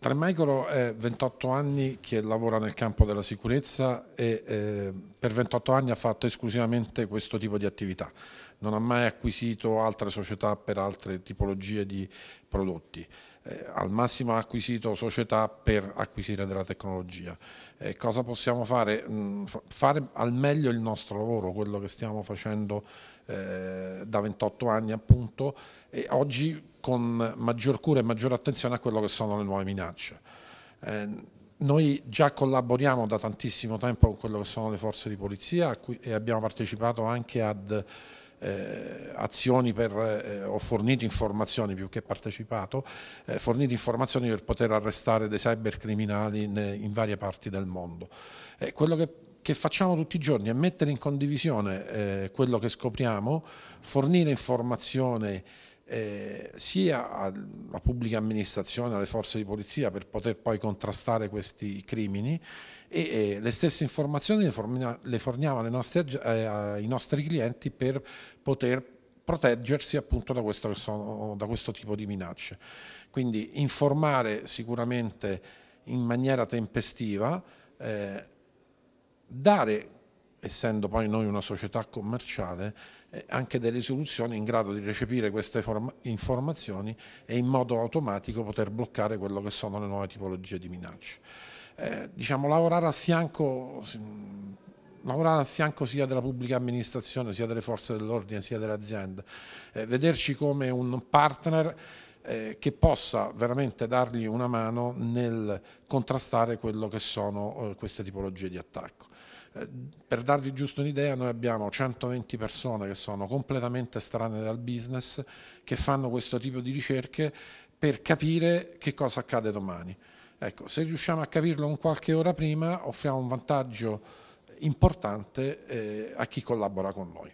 Tremegolo è 28 anni che lavora nel campo della sicurezza e eh, per 28 anni ha fatto esclusivamente questo tipo di attività, non ha mai acquisito altre società per altre tipologie di prodotti. Eh, al massimo ha acquisito società per acquisire della tecnologia. Eh, cosa possiamo fare? Mm, fare al meglio il nostro lavoro, quello che stiamo facendo eh, da 28 anni appunto, e oggi con maggior cura e maggiore attenzione a quello che sono le nuove minacce. Eh, noi già collaboriamo da tantissimo tempo con quello che sono le forze di polizia e abbiamo partecipato anche ad eh, azioni per, eh, ho fornito informazioni più che partecipato, eh, fornito informazioni per poter arrestare dei cybercriminali in, in varie parti del mondo. Eh, quello che che facciamo tutti i giorni è mettere in condivisione eh, quello che scopriamo, fornire informazione eh, sia alla pubblica amministrazione, alle forze di polizia per poter poi contrastare questi crimini e eh, le stesse informazioni le, fornia, le forniamo nostre, eh, ai nostri clienti per poter proteggersi appunto da questo, da questo tipo di minacce. Quindi informare sicuramente in maniera tempestiva, eh, dare essendo poi noi una società commerciale, eh, anche delle soluzioni in grado di recepire queste informazioni e in modo automatico poter bloccare quello che sono le nuove tipologie di minacce. Eh, diciamo, lavorare a fianco lavorare a fianco sia della pubblica amministrazione, sia delle forze dell'ordine, sia delle aziende, eh, vederci come un partner eh, che possa veramente dargli una mano nel contrastare quello che sono eh, queste tipologie di attacco. Eh, per darvi giusto un'idea, noi abbiamo 120 persone che sono completamente strane dal business, che fanno questo tipo di ricerche per capire che cosa accade domani. Ecco, se riusciamo a capirlo un qualche ora prima, offriamo un vantaggio importante eh, a chi collabora con noi.